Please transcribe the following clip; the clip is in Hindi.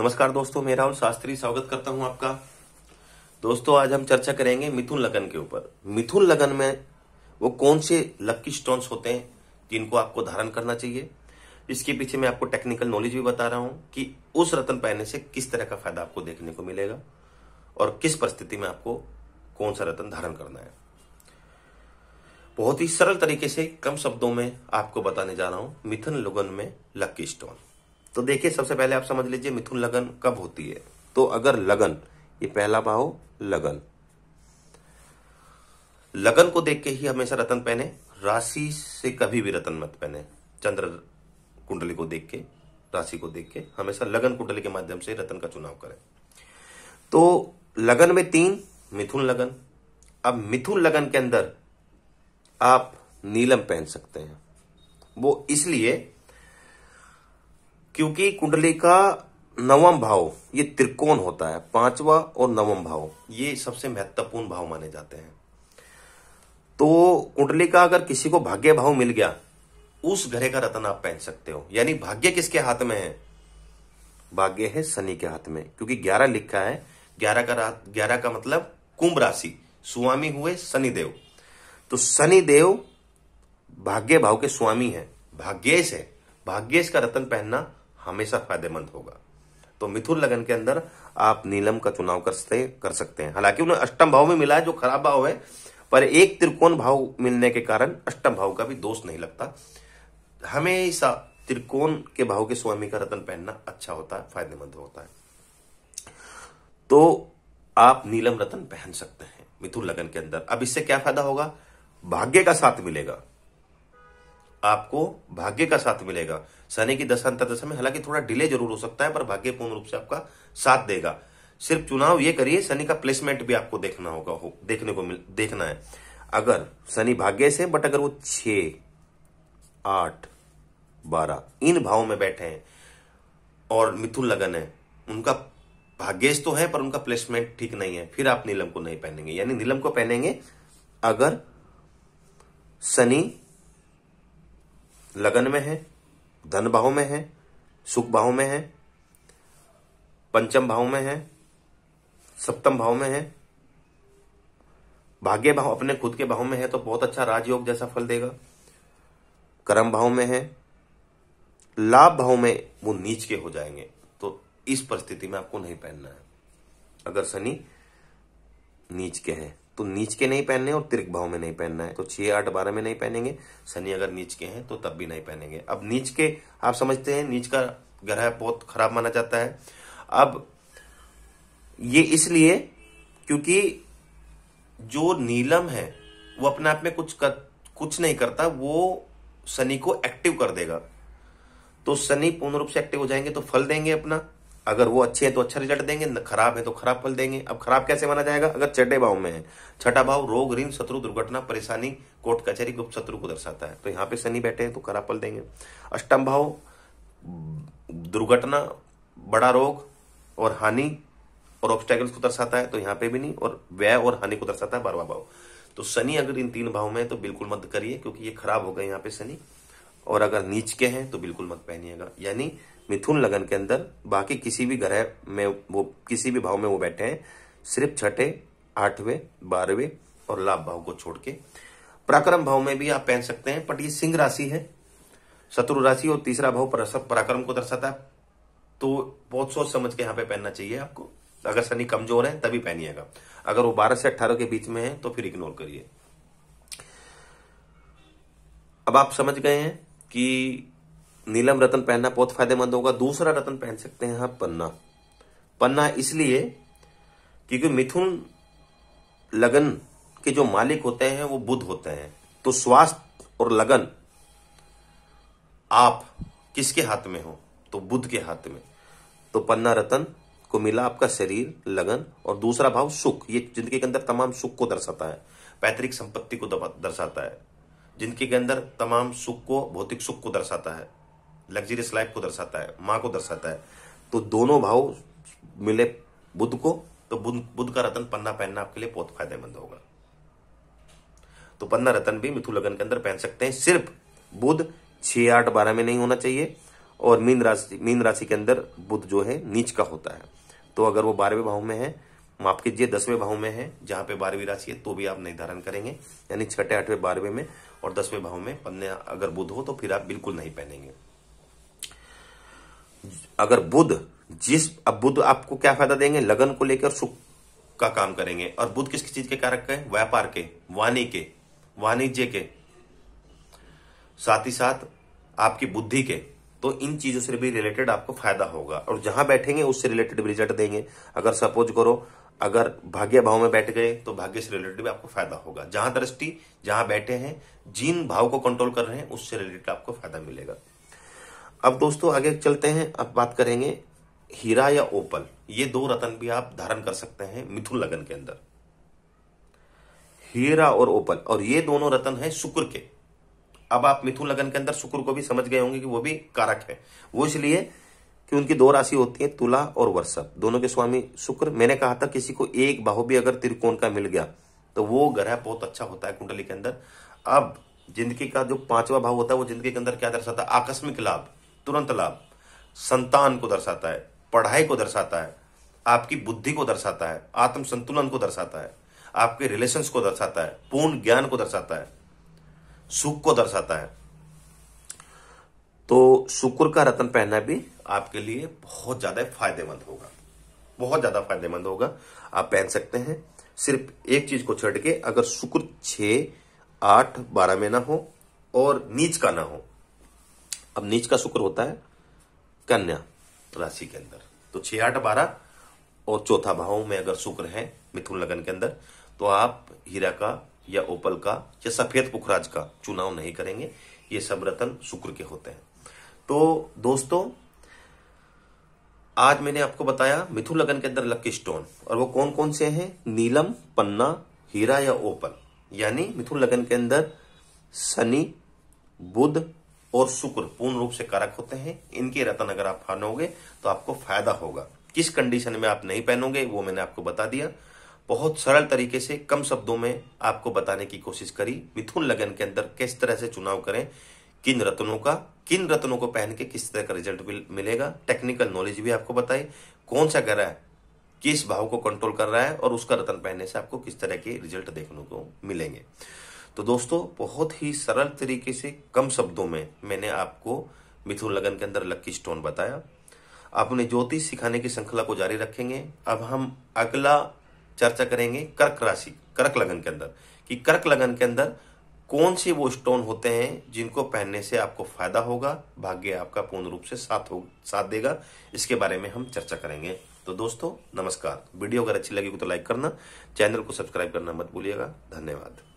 नमस्कार दोस्तों मैं राहुल शास्त्री स्वागत करता हूं आपका दोस्तों आज हम चर्चा करेंगे मिथुन लगन के ऊपर मिथुन लगन में वो कौन से लक्की स्टोन्स होते हैं जिनको आपको धारण करना चाहिए इसके पीछे मैं आपको टेक्निकल नॉलेज भी बता रहा हूं कि उस रतन पहनने से किस तरह का फायदा आपको देखने को मिलेगा और किस परिस्थिति में आपको कौन सा रतन धारण करना है बहुत ही सरल तरीके से कम शब्दों में आपको बताने जा रहा हूं मिथुन लगन में लक्की स्टोन तो देखिए सबसे पहले आप समझ लीजिए मिथुन लगन कब होती है तो अगर लगन ये पहला भाव लगन लगन को देख के ही हमेशा रतन पहने राशि से कभी भी रतन मत पहने चंद्र कुंडली को देख के राशि को देख के हमेशा लगन कुंडली के माध्यम से रतन का चुनाव करें तो लगन में तीन मिथुन लगन अब मिथुन लगन के अंदर आप नीलम पहन सकते हैं वो इसलिए क्योंकि कुंडली का नवम भाव ये त्रिकोण होता है पांचवा और नवम भाव ये सबसे महत्वपूर्ण भाव माने जाते हैं तो कुंडली का अगर किसी को भाग्य भाव मिल गया उस घरे का रतन आप पहन सकते हो यानी भाग्य किसके हाथ में है भाग्य है शनि के हाथ में क्योंकि ग्यारह लिखा है ग्यारह का रात ग्यारह का मतलब कुंभ राशि स्वामी हुए शनिदेव तो शनिदेव भाग्य भाव के स्वामी है भाग्येश है भाग्येश का रतन पहनना हमेशा फायदेमंद होगा तो मिथुन लगन के अंदर आप नीलम का चुनाव कर सकते कर सकते हैं हालांकि उन्हें अष्टम भाव में मिला है जो खराब भाव है पर एक त्रिकोण भाव मिलने के कारण अष्टम भाव का भी दोष नहीं लगता हमेशा त्रिकोण के भाव के स्वामी का रतन पहनना अच्छा होता है फायदेमंद होता है तो आप नीलम रतन पहन सकते हैं मिथुन लगन के अंदर अब इससे क्या फायदा होगा भाग्य का साथ मिलेगा आपको भाग्य का साथ मिलेगा शनि की दशा अंतरदशा में हालांकि थोड़ा डिले जरूर हो सकता है पर भाग्य पूर्ण रूप से आपका साथ देगा सिर्फ चुनाव ये करिए शनि का प्लेसमेंट भी आपको देखना होगा हो, देखने को मिल देखना है अगर शनि भाग्य से बट अगर वो छ आठ बारह इन भावों में बैठे हैं और मिथुन लगन है उनका भाग्यश तो है पर उनका प्लेसमेंट ठीक नहीं है फिर आप नीलम को नहीं पहनेंगे यानी नीलम को पहनेंगे अगर शनि लगन में है धन भाव में है सुख भाव में है पंचम भाव में है सप्तम भाव में है भाग्य भाव अपने खुद के भाव में है तो बहुत अच्छा राजयोग जैसा फल देगा कर्म भाव में है लाभ भाव में वो नीच के हो जाएंगे तो इस परिस्थिति में आपको नहीं पहनना है अगर शनि नीच के हैं तो नीच के नहीं पहनने और तिरक भाव में नहीं पहनना है तो छह आठ बारह में नहीं पहनेंगे शनि अगर नीच के हैं तो तब भी नहीं पहनेंगे अब नीच के आप समझते हैं नीच का ग्रह बहुत खराब माना जाता है अब ये इसलिए क्योंकि जो नीलम है वो अपने आप में कुछ कर, कुछ नहीं करता वो शनि को एक्टिव कर देगा तो शनि पूर्ण रूप से एक्टिव हो जाएंगे तो फल देंगे अपना अगर वो अच्छे हैं तो अच्छा रिजल्ट देंगे खराब है तो खराब फल देंगे अब खराब कैसे माना जाएगा अगर छठे भाव में है छठा भाव रोग ऋण शत्रु दुर्घटना परेशानी कोर्ट कचहरी गुप्त शत्रु को दर्शाता है तो यहाँ पे शनि बैठे हैं तो खराब फल देंगे अष्टम भाव दुर्घटना बड़ा रोग और हानि और ऑब्स्टेकल्स को दर्शाता है तो यहाँ पे भी नहीं और व्यय और हानि को दर्शाता है बारवा भाव तो शनि अगर इन तीन भाव में है तो बिल्कुल मत करिए क्योंकि ये खराब हो गए यहाँ पे शनि और अगर नीच के हैं तो बिल्कुल मत पहनिएगा यानी मिथुन लगन के अंदर बाकी किसी भी ग्रह में वो किसी भी भाव में वो बैठे हैं सिर्फ छठे आठवें बारहवें और लाभ भाव को छोड़ के पराक्रम भाव में भी आप पहन सकते हैं पर ये सिंह राशि है शत्रु राशि और तीसरा भाव पराक्रम को दर्शाता है तो बहुत सोच समझ के यहाँ पे पहनना चाहिए आपको अगर शनि कमजोर है तभी पहनिएगा अगर वो बारह से अट्ठारह के बीच में है तो फिर इग्नोर करिए अब आप समझ गए हैं कि नीलम रतन पहनना बहुत फायदेमंद होगा दूसरा रतन पहन सकते हैं आप पन्ना पन्ना इसलिए क्योंकि मिथुन लगन के जो मालिक होते हैं वो बुद्ध होते हैं तो स्वास्थ्य और लगन आप किसके हाथ में हो तो बुद्ध के हाथ में तो पन्ना रतन को मिला आपका शरीर लगन और दूसरा भाव सुख ये जिंदगी के अंदर तमाम सुख को दर्शाता है पैतृक संपत्ति को दर्शाता है जिंदगी के अंदर तमाम सुख को भौतिक सुख को दर्शाता है लग्जरियस लाइफ को दर्शाता है माँ को दर्शाता है तो दोनों भाव मिले बुद्ध को तो बुद्ध बुद्ध का रतन पन्ना पहनना आपके लिए बहुत फायदेमंद होगा तो पन्ना रतन भी मिथु लगन के अंदर पहन सकते हैं सिर्फ बुद्ध छह आठ बारह में नहीं होना चाहिए और मीन राशि मीन राशि के अंदर बुद्ध जो है नीच का होता है तो अगर वो बारहवें भाव में है माफ कीजिए दसवें भाव में है जहां पे बारहवीं राशि है तो भी आप नहीं धारण करेंगे यानी छठे आठवें बारहवें में और दसवें भाव में पन्ने अगर बुध हो तो फिर आप बिल्कुल नहीं पहनेंगे अगर बुध जिस अब बुद्ध आपको क्या फायदा देंगे लगन को लेकर सुख का काम करेंगे और बुद्ध किस चीज के कारक है व्यापार के वाणी के वाणिज्य के साथ ही साथ आपकी बुद्धि के तो इन चीजों से भी रिलेटेड आपको फायदा होगा और जहां बैठेंगे उससे रिलेटेड भी रिजल्ट देंगे अगर सपोज करो अगर भाग्य भाव में बैठ गए तो भाग्य से रिलेटेड भी आपको फायदा होगा जहां दृष्टि जहां बैठे हैं जिन भाव को कंट्रोल कर रहे हैं उससे रिलेटेड आपको फायदा मिलेगा अब दोस्तों आगे चलते हैं अब बात करेंगे हीरा या ओपल ये दो रतन भी आप धारण कर सकते हैं मिथुन लगन के अंदर हीरा और ओपल और ये दोनों रतन है शुक्र के अब आप मिथुन लगन के अंदर शुक्र को भी समझ गए होंगे कि वो भी कारक है वो इसलिए कि उनकी दो राशि होती है तुला और वर्षभ दोनों के स्वामी शुक्र मैंने कहा था किसी को एक बाहु भी अगर त्रिकोण का मिल गया तो वो ग्रह बहुत अच्छा होता है कुंडली के अंदर अब जिंदगी का जो पांचवा भाव होता है वो जिंदगी के अंदर क्या दर्शाता है आकस्मिक लाभ तुरंत लाभ संतान को दर्शाता है पढ़ाई को दर्शाता है आपकी बुद्धि को दर्शाता है आत्म संतुलन को दर्शाता है आपके रिलेशंस को दर्शाता है पूर्ण ज्ञान को दर्शाता है सुख को दर्शाता है तो शुक्र का रतन पहनना भी आपके लिए बहुत ज्यादा फायदेमंद होगा बहुत ज्यादा फायदेमंद होगा आप पहन सकते हैं सिर्फ एक चीज को छोड़ के अगर शुक्र छ आठ बारह में ना हो और नीच का ना हो अब नीच का शुक्र होता है कन्या राशि के अंदर तो छह आठ बारह और चौथा भाव में अगर शुक्र है मिथुन लगन के अंदर तो आप हीरा का या ओपल का या सफेद पुखराज का चुनाव नहीं करेंगे ये सब रतन शुक्र के होते हैं तो दोस्तों आज मैंने आपको बताया मिथुन लगन के अंदर लक्की स्टोन और वो कौन कौन से हैं नीलम पन्ना हीरा या ओपल यानी मिथुन लगन के अंदर शनि बुध और शुक्र पूर्ण रूप से कारक होते हैं इनके रतन अगर आप पहनोगे तो आपको फायदा होगा किस कंडीशन में आप नहीं पहनोगे वो मैंने आपको बता दिया बहुत सरल तरीके से कम शब्दों में आपको बताने की कोशिश करी मिथुन लगन के अंदर किस तरह से चुनाव करें किन रत्नों का किन रत्नों को पहन के किस तरह का रिजल्ट मिलेगा टेक्निकल नॉलेज भी आपको बताए कौन सा ग्रह किस भाव को कंट्रोल कर रहा है और उसका रतन पहनने से आपको किस तरह के रिजल्ट देखने को मिलेंगे तो दोस्तों बहुत ही सरल तरीके से कम शब्दों में मैंने आपको मिथुन लगन के अंदर लक्की स्टोन बताया अपने ज्योतिष सिखाने की श्रृंखला को जारी रखेंगे अब हम अगला चर्चा करेंगे कर्क राशि कर्क लगन के अंदर कि कर्क लगन के अंदर कौन से वो स्टोन होते हैं जिनको पहनने से आपको फायदा होगा भाग्य आपका पूर्ण रूप से साथ हो साथ देगा इसके बारे में हम चर्चा करेंगे तो दोस्तों नमस्कार वीडियो अगर अच्छी लगी तो लाइक करना चैनल को सब्सक्राइब करना मत भूलिएगा धन्यवाद